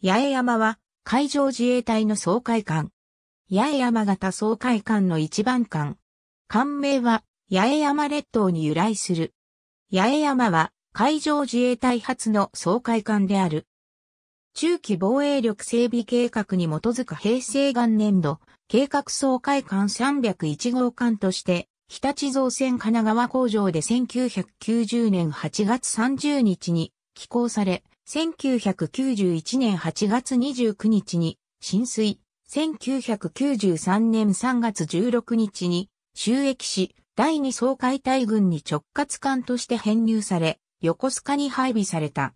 八重山は海上自衛隊の総会館。八重山型総会館の一番館。館名は八重山列島に由来する。八重山は海上自衛隊初の総会館である。中期防衛力整備計画に基づく平成元年度計画総会館301号館として日立造船神奈川工場で1990年8月30日に寄港され、1991年8月29日に浸水、1993年3月16日に収益し、第二総解体軍に直轄艦として編入され、横須賀に配備された。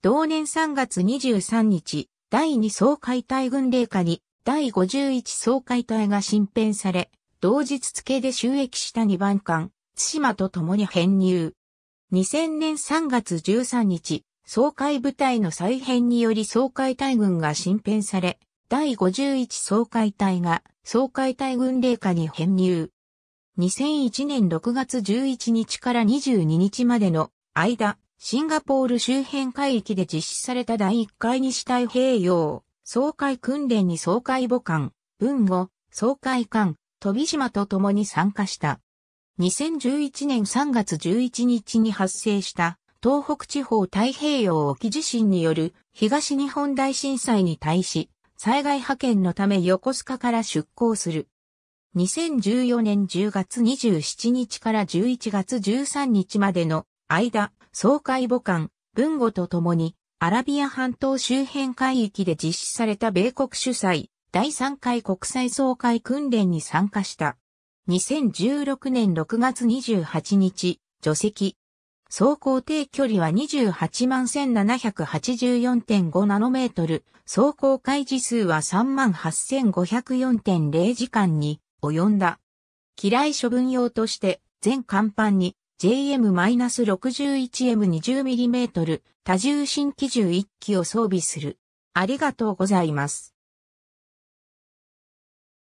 同年3月23日、第二総解体軍令下に第51総解体が新編され、同日付で収益した2番艦、津島と共に編入。2000年3月13日、総会部隊の再編により総会隊軍が新編され、第51総会隊が総会隊軍令下に編入。2001年6月11日から22日までの間、シンガポール周辺海域で実施された第1回西太平洋総会訓練に総会母艦、文後、総会艦、飛島と共に参加した。2011年3月11日に発生した東北地方太平洋沖地震による東日本大震災に対し、災害派遣のため横須賀から出港する。2014年10月27日から11月13日までの間、総会母艦、文語とともに、アラビア半島周辺海域で実施された米国主催、第3回国際総会訓練に参加した。2016年6月28日、除籍、走行低距離は28万1784.5ナノメートル、走行開示数は3万8504.0時間に及んだ。機雷処分用として全甲板に JM-61M20mm 多重新機銃1機を装備する。ありがとうございます。